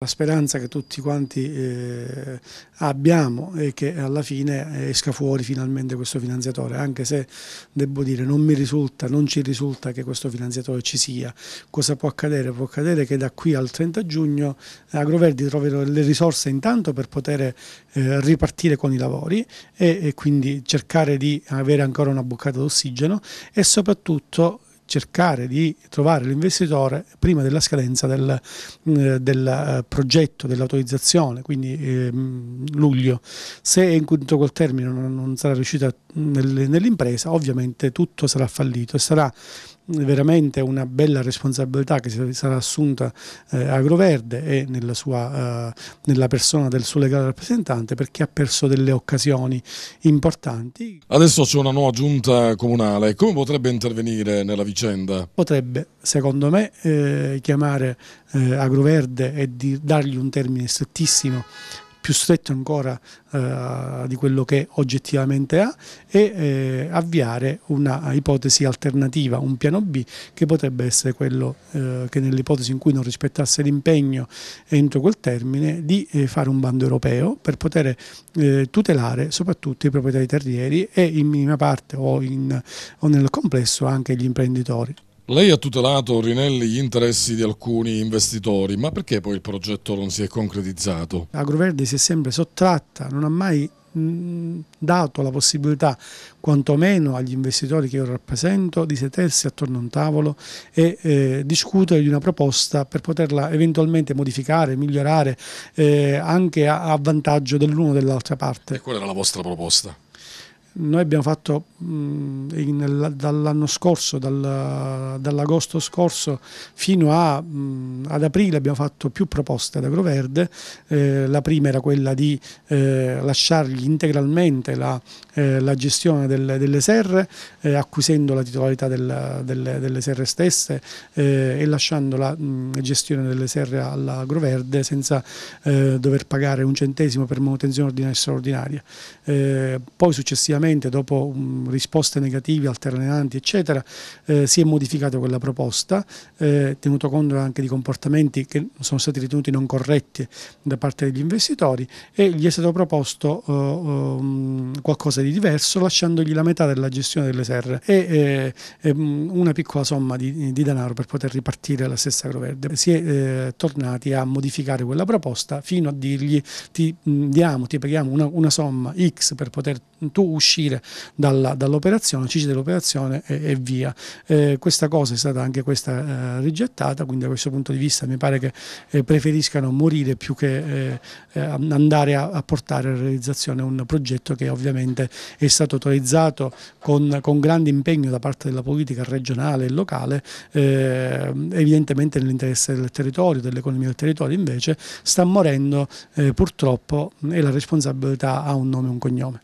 La speranza che tutti quanti eh, abbiamo è che alla fine esca fuori finalmente questo finanziatore, anche se devo dire non mi risulta, non ci risulta che questo finanziatore ci sia. Cosa può accadere? Può accadere che da qui al 30 giugno Agroverdi troverà le risorse intanto per poter eh, ripartire con i lavori e, e quindi cercare di avere ancora una boccata d'ossigeno e soprattutto cercare di trovare l'investitore prima della scadenza del, mm, del eh, progetto, dell'autorizzazione, quindi ehm, luglio. Se è quel termine non, sarà riuscita mm, nell'impresa, ovviamente tutto sarà fallito e sarà veramente una bella responsabilità che si sarà assunta eh, Agroverde e nella, sua, eh, nella persona del suo legale rappresentante perché ha perso delle occasioni importanti. Adesso c'è una nuova giunta comunale, come potrebbe intervenire nella vicenda? Potrebbe, secondo me, eh, chiamare eh, Agroverde e di dargli un termine strettissimo più stretto ancora eh, di quello che oggettivamente ha e eh, avviare una ipotesi alternativa, un piano B che potrebbe essere quello eh, che nell'ipotesi in cui non rispettasse l'impegno entro quel termine di eh, fare un bando europeo per poter eh, tutelare soprattutto i proprietari terrieri e in minima parte o, in, o nel complesso anche gli imprenditori. Lei ha tutelato, Rinelli, gli interessi di alcuni investitori, ma perché poi il progetto non si è concretizzato? Agroverde si è sempre sottratta, non ha mai mm, dato la possibilità quantomeno agli investitori che io rappresento di sedersi attorno a un tavolo e eh, discutere di una proposta per poterla eventualmente modificare, migliorare eh, anche a, a vantaggio dell'uno o dell'altra parte. E qual era la vostra proposta? Noi abbiamo fatto mm, dall'anno scorso, dal, dall'agosto scorso fino a, mh, mm, ad aprile abbiamo fatto più proposte ad Agroverde, eh, la prima era quella di eh, lasciargli integralmente la, eh, la gestione del, delle serre, eh, acquisendo la titolarità del, del, delle serre stesse eh, e lasciando la mh, mm, gestione delle serre all'Agroverde senza eh, dover pagare un centesimo per manutenzione ordinaria e straordinaria. poi successivamente ulteriormente dopo mh, mm, risposte negative, alternanti eccetera, eh, si è modificata quella proposta, eh, tenuto conto anche di comportamenti che sono stati ritenuti non corretti da parte degli investitori e gli è stato proposto eh, ehm, qualcosa di diverso lasciandogli la metà della gestione delle serre e eh, mm, una piccola somma di, di, denaro per poter ripartire la stessa Agroverde. Si è eh, tornati a modificare quella proposta fino a dirgli ti mh, mm, diamo, ti paghiamo una, una somma X per poter tu uscire dalla, dall'operazione, uscire dell'operazione e, e, via. Eh, questa cosa è stata anche questa eh, rigettata, quindi da questo punto di vista mi pare che eh, preferiscano morire più che eh, eh, andare a, a, portare a realizzazione un progetto che ovviamente è stato autorizzato con, con grande impegno da parte della politica regionale e locale, eh, evidentemente nell'interesse del territorio, dell'economia del territorio, invece sta morendo purtroppo e la responsabilità ha un nome e un cognome.